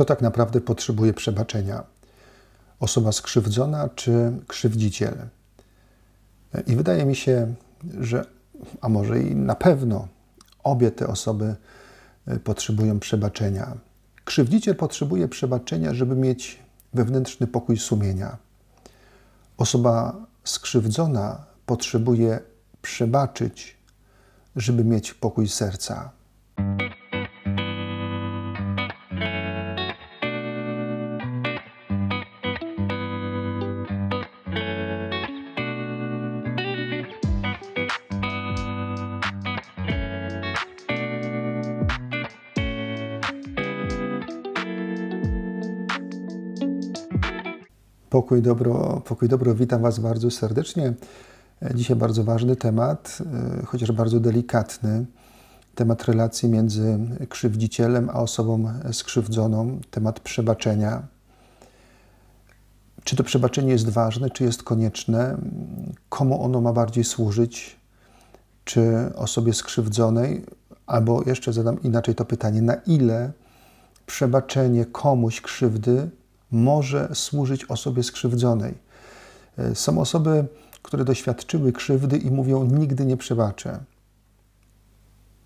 Kto tak naprawdę potrzebuje przebaczenia? Osoba skrzywdzona czy krzywdziciel? I wydaje mi się, że, a może i na pewno, obie te osoby e, potrzebują przebaczenia. Krzywdziciel potrzebuje przebaczenia, żeby mieć wewnętrzny pokój sumienia. Osoba skrzywdzona potrzebuje przebaczyć, żeby mieć pokój serca. Pokój dobro, pokój dobro, witam Was bardzo serdecznie. E, dzisiaj bardzo ważny temat, e, chociaż bardzo delikatny. Temat relacji między krzywdzicielem a osobą skrzywdzoną, temat przebaczenia. Czy to przebaczenie jest ważne, czy jest konieczne? Komu ono ma bardziej służyć? Czy osobie skrzywdzonej? Albo jeszcze zadam inaczej to pytanie: na ile przebaczenie komuś krzywdy może służyć osobie skrzywdzonej. E, są osoby, które doświadczyły krzywdy i mówią: Nigdy nie przebaczę.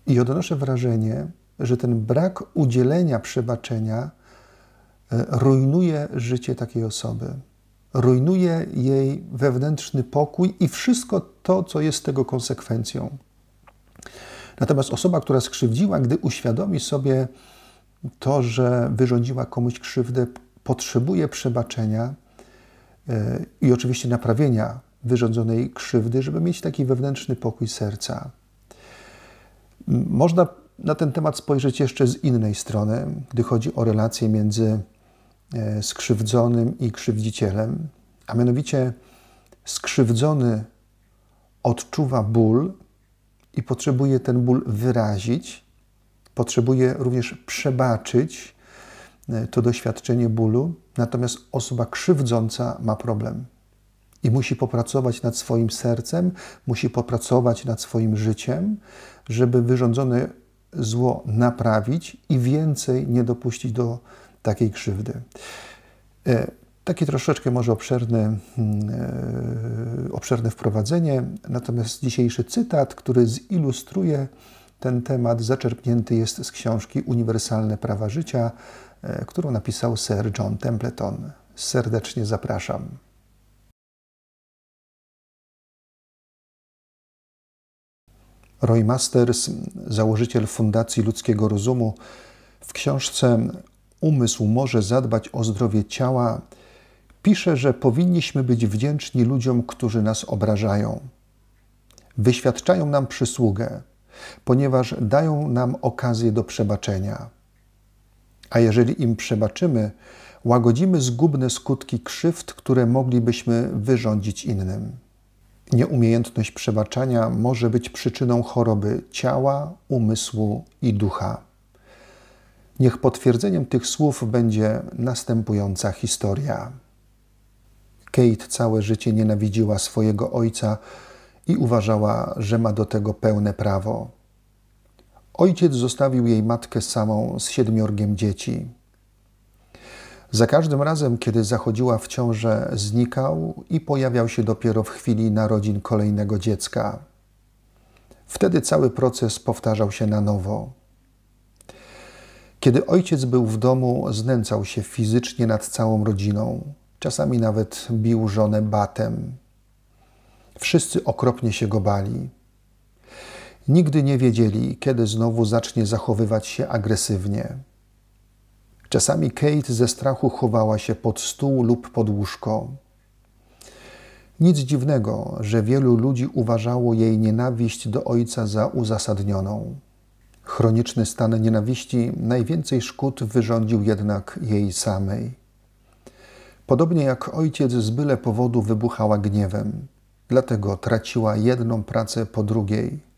I odnoszę wrażenie, że ten brak udzielenia przebaczenia e, rujnuje życie takiej osoby, rujnuje jej wewnętrzny pokój i wszystko to, co jest tego konsekwencją. Natomiast osoba, która skrzywdziła, gdy uświadomi sobie to, że wyrządziła komuś krzywdę, potrzebuje przebaczenia e, i oczywiście naprawienia wyrządzonej krzywdy, żeby mieć taki wewnętrzny pokój serca. Można na ten temat spojrzeć jeszcze z innej strony, gdy chodzi o relacje między e, skrzywdzonym i krzywdzicielem, a mianowicie skrzywdzony odczuwa ból i potrzebuje ten ból wyrazić, potrzebuje również przebaczyć Y, to doświadczenie bólu, natomiast osoba krzywdząca ma problem i musi popracować nad swoim sercem, musi popracować nad swoim życiem, żeby wyrządzone zło naprawić i więcej nie dopuścić do takiej krzywdy. Y, takie troszeczkę może obszerne, y, obszerne wprowadzenie, natomiast dzisiejszy cytat, który zilustruje ten temat, zaczerpnięty jest z książki Uniwersalne Prawa Życia E, którą napisał Sir John Templeton. Serdecznie zapraszam. Roy Masters, założyciel Fundacji Ludzkiego Rozumu, w książce Umysł może zadbać o zdrowie ciała pisze, że powinniśmy być wdzięczni ludziom, którzy nas obrażają. Wyświadczają nam przysługę, ponieważ dają nam okazję do przebaczenia. A jeżeli im przebaczymy, łagodzimy zgubne skutki krzywd, które moglibyśmy wyrządzić innym. Nieumiejętność przebaczania może być przyczyną choroby ciała, umysłu i ducha. Niech potwierdzeniem tych słów będzie następująca historia. Kate całe życie nienawidziła swojego ojca i uważała, że ma do tego pełne prawo. Ojciec zostawił jej matkę samą z siedmiorgiem dzieci. Za każdym razem, kiedy zachodziła w ciążę, znikał i pojawiał się dopiero w chwili narodzin kolejnego dziecka. Wtedy cały proces powtarzał się na nowo. Kiedy ojciec był w domu, znęcał się fizycznie nad całą rodziną, czasami nawet bił żonę batem. Wszyscy okropnie się go bali. Nigdy nie wiedzieli, kiedy znowu zacznie zachowywać się agresywnie. Czasami Kate ze strachu chowała się pod stół lub pod łóżko. Nic dziwnego, że wielu ludzi uważało jej nienawiść do ojca za uzasadnioną. Chroniczny stan nienawiści najwięcej szkód wyrządził jednak jej samej. Podobnie jak ojciec z byle powodu wybuchała gniewem, dlatego traciła jedną pracę po drugiej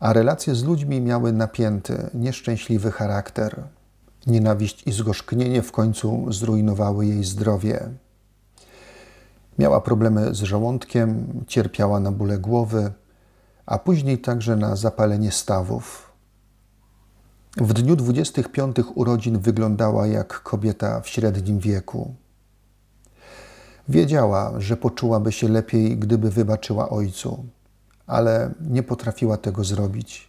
a relacje z ludźmi miały napięty, nieszczęśliwy charakter. Nienawiść i zgorzknienie w końcu zrujnowały jej zdrowie. Miała problemy z żołądkiem, cierpiała na bóle głowy, a później także na zapalenie stawów. W dniu 25 urodzin wyglądała jak kobieta w średnim wieku. Wiedziała, że poczułaby się lepiej, gdyby wybaczyła ojcu ale nie potrafiła tego zrobić.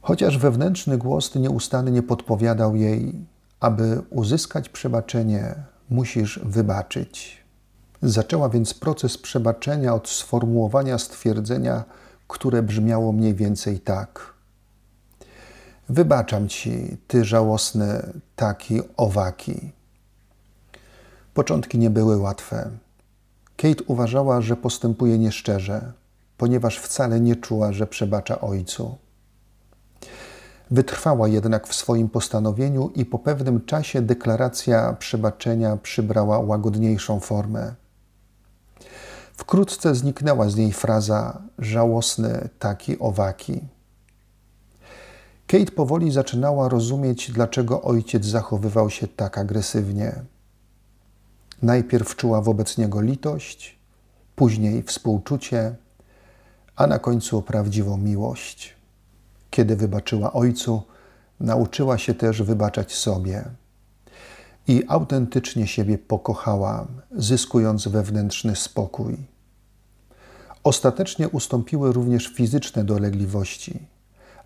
Chociaż wewnętrzny głos nieustannie podpowiadał jej, aby uzyskać przebaczenie, musisz wybaczyć. Zaczęła więc proces przebaczenia od sformułowania stwierdzenia, które brzmiało mniej więcej tak. Wybaczam ci, ty żałosny, taki owaki. Początki nie były łatwe. Kate uważała, że postępuje nieszczerze ponieważ wcale nie czuła, że przebacza ojcu. Wytrwała jednak w swoim postanowieniu i po pewnym czasie deklaracja przebaczenia przybrała łagodniejszą formę. Wkrótce zniknęła z niej fraza żałosny taki owaki. Kate powoli zaczynała rozumieć, dlaczego ojciec zachowywał się tak agresywnie. Najpierw czuła wobec niego litość, później współczucie, a na końcu o prawdziwą miłość. Kiedy wybaczyła Ojcu, nauczyła się też wybaczać sobie i autentycznie siebie pokochała, zyskując wewnętrzny spokój. Ostatecznie ustąpiły również fizyczne dolegliwości,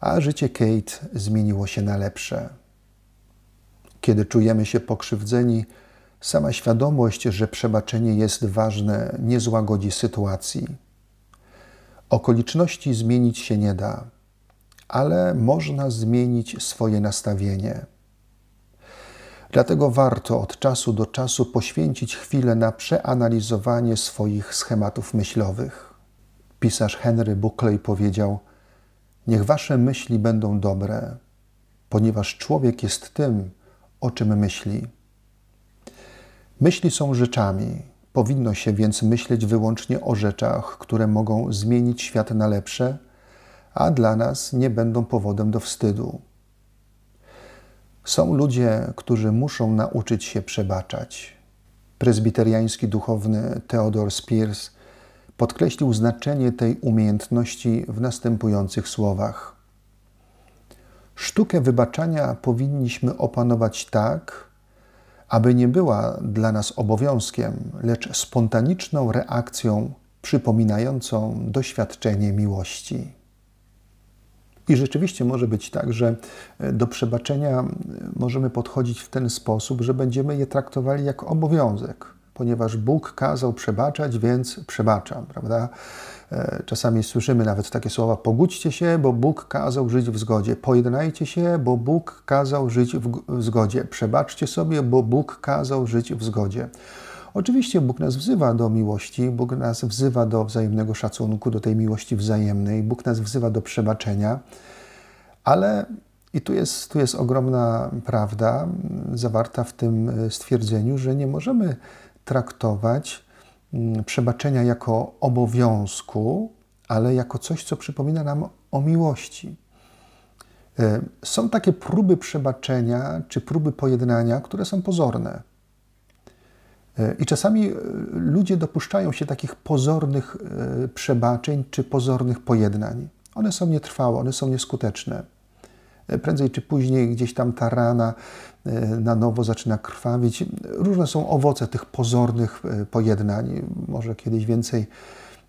a życie Kate zmieniło się na lepsze. Kiedy czujemy się pokrzywdzeni, sama świadomość, że przebaczenie jest ważne, nie złagodzi sytuacji Okoliczności zmienić się nie da, ale można zmienić swoje nastawienie. Dlatego warto od czasu do czasu poświęcić chwilę na przeanalizowanie swoich schematów myślowych. Pisarz Henry Buckley powiedział: Niech wasze myśli będą dobre, ponieważ człowiek jest tym, o czym myśli. Myśli są rzeczami, Powinno się więc myśleć wyłącznie o rzeczach, które mogą zmienić świat na lepsze, a dla nas nie będą powodem do wstydu. Są ludzie, którzy muszą nauczyć się przebaczać. Prezbiteriański duchowny Theodor Spears podkreślił znaczenie tej umiejętności w następujących słowach. Sztukę wybaczania powinniśmy opanować tak, aby nie była dla nas obowiązkiem, lecz spontaniczną reakcją przypominającą doświadczenie miłości. I rzeczywiście może być tak, że e, do przebaczenia e, możemy podchodzić w ten sposób, że będziemy je traktowali jak obowiązek ponieważ Bóg kazał przebaczać, więc przebaczam, prawda? E, czasami słyszymy nawet takie słowa: pogódźcie się, bo Bóg kazał żyć w zgodzie. Pojednajcie się, bo Bóg kazał żyć w zgodzie. Przebaczcie sobie, bo Bóg kazał żyć w zgodzie. Oczywiście Bóg nas wzywa do miłości, Bóg nas wzywa do wzajemnego szacunku, do tej miłości wzajemnej, Bóg nas wzywa do przebaczenia, ale i tu jest, tu jest ogromna prawda zawarta w tym e, stwierdzeniu, że nie możemy traktować mm, przebaczenia jako obowiązku, ale jako coś, co przypomina nam o miłości. E, są takie próby przebaczenia czy próby pojednania, które są pozorne. E, I czasami e, ludzie dopuszczają się takich pozornych przebaczeń czy pozornych pojednań. One są nietrwałe, one są nieskuteczne prędzej czy później gdzieś tam ta rana e, na nowo zaczyna krwawić. Różne są owoce tych pozornych e, pojednań. Może kiedyś więcej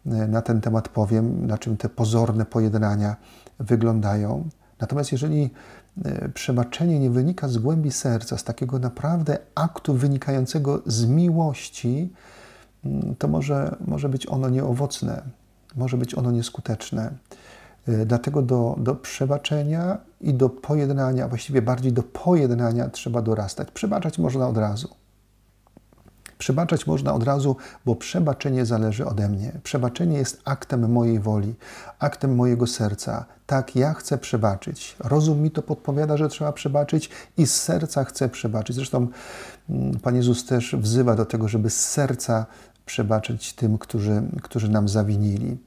e, na ten temat powiem, na czym te pozorne pojednania wyglądają. Natomiast jeżeli przebaczenie nie wynika z głębi serca, z takiego naprawdę aktu wynikającego z miłości, mm, to może, może być ono nieowocne, może być ono nieskuteczne. E, dlatego do, do przebaczenia i do pojednania, właściwie bardziej do pojednania trzeba dorastać. Przebaczać można od razu. Przebaczać można od razu, bo przebaczenie zależy ode mnie. Przebaczenie jest aktem mojej woli, aktem mojego serca. Tak, ja chcę przebaczyć. Rozum mi to podpowiada, że trzeba przebaczyć i z serca chcę przebaczyć. Zresztą mm, Pan Jezus też wzywa do tego, żeby z serca przebaczyć tym, którzy, którzy nam zawinili.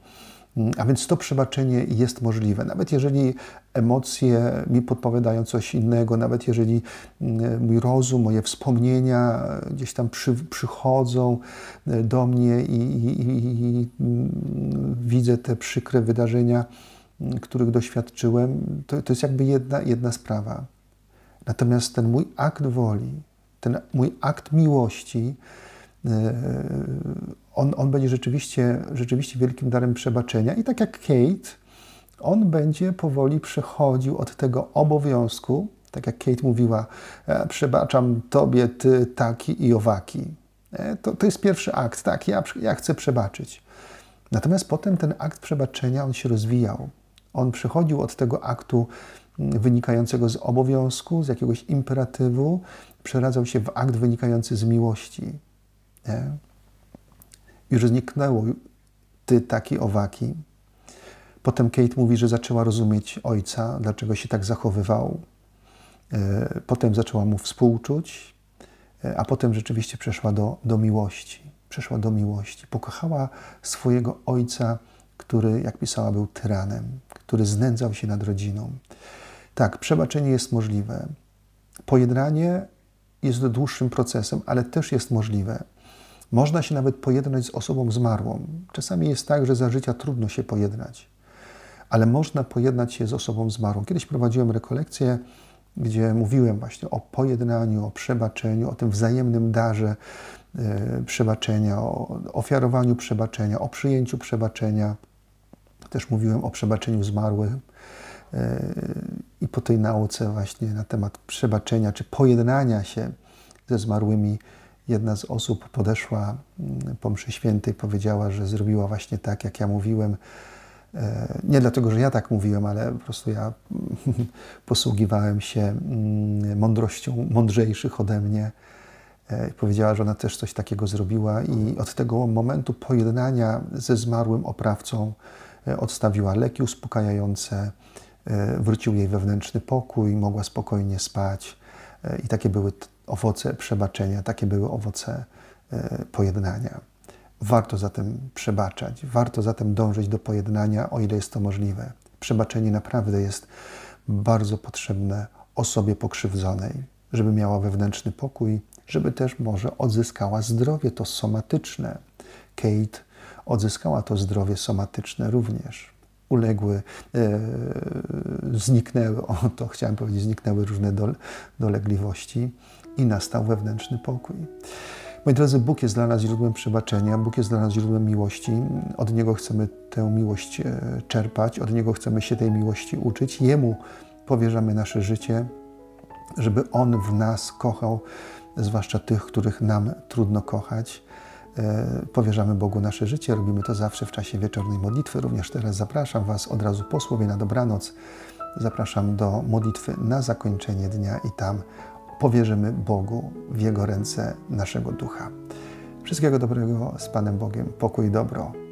Mm, a więc to przebaczenie jest możliwe. Nawet jeżeli emocje mi podpowiadają coś innego, nawet jeżeli mm, mój rozum, moje wspomnienia gdzieś tam przy, przychodzą e, do mnie i, i, i, i mm, widzę te przykre wydarzenia, których doświadczyłem, to, to jest jakby jedna, jedna sprawa. Natomiast ten mój akt woli, ten mój akt miłości, e, e, on, on będzie rzeczywiście, rzeczywiście wielkim darem przebaczenia. I tak jak Kate, on będzie powoli przechodził od tego obowiązku, tak jak Kate mówiła, e, przebaczam tobie, ty taki i owaki. E, to, to jest pierwszy akt, tak, ja, ja chcę przebaczyć. Natomiast potem ten akt przebaczenia, on się rozwijał. On przechodził od tego aktu mm, wynikającego z obowiązku, z jakiegoś imperatywu, przeradzał się w akt wynikający z miłości. Nie? już zniknęło, ty taki, owaki. Potem Kate mówi, że zaczęła rozumieć ojca, dlaczego się tak zachowywał. E, potem zaczęła mu współczuć, e, a potem rzeczywiście przeszła do, do miłości. Przeszła do miłości. Pokochała swojego ojca, który, jak pisała, był tyranem, który znędzał się nad rodziną. Tak, przebaczenie jest możliwe. Pojednanie jest dłuższym procesem, ale też jest możliwe. Można się nawet pojednać z osobą zmarłą. Czasami jest tak, że za życia trudno się pojednać, ale można pojednać się z osobą zmarłą. Kiedyś prowadziłem rekolekcję, gdzie mówiłem właśnie o pojednaniu, o przebaczeniu, o tym wzajemnym darze e, przebaczenia, o ofiarowaniu przebaczenia, o przyjęciu przebaczenia. Też mówiłem o przebaczeniu zmarłych e, i po tej nauce właśnie na temat przebaczenia czy pojednania się ze zmarłymi jedna z osób podeszła mm, po mszy świętej, powiedziała, że zrobiła właśnie tak, jak ja mówiłem. E, nie dlatego, że ja tak mówiłem, ale po prostu ja posługiwałem się mm, mądrością mądrzejszych ode mnie. E, powiedziała, że ona też coś takiego zrobiła i od tego momentu pojednania ze zmarłym oprawcą e, odstawiła leki uspokajające, wrócił jej wewnętrzny pokój, mogła spokojnie spać i takie były owoce przebaczenia, takie były owoce e, pojednania. Warto zatem przebaczać, warto zatem dążyć do pojednania, o ile jest to możliwe. Przebaczenie naprawdę jest bardzo potrzebne osobie pokrzywdzonej, żeby miała wewnętrzny pokój, żeby też może odzyskała zdrowie to somatyczne. Kate odzyskała to zdrowie somatyczne również. Uległy, e, zniknęły, o to chciałem powiedzieć, zniknęły różne dole, dolegliwości i nastał wewnętrzny pokój. Moi drodzy, Bóg jest dla nas źródłem przebaczenia, Bóg jest dla nas źródłem miłości. Od Niego chcemy tę miłość e, czerpać, od Niego chcemy się tej miłości uczyć. Jemu powierzamy nasze życie, żeby On w nas kochał, zwłaszcza tych, których nam trudno kochać. E, powierzamy Bogu nasze życie, robimy to zawsze w czasie wieczornej modlitwy. Również teraz zapraszam Was od razu po słowie na dobranoc. Zapraszam do modlitwy na zakończenie dnia i tam powierzymy Bogu w Jego ręce naszego ducha. Wszystkiego dobrego z Panem Bogiem, pokój i dobro.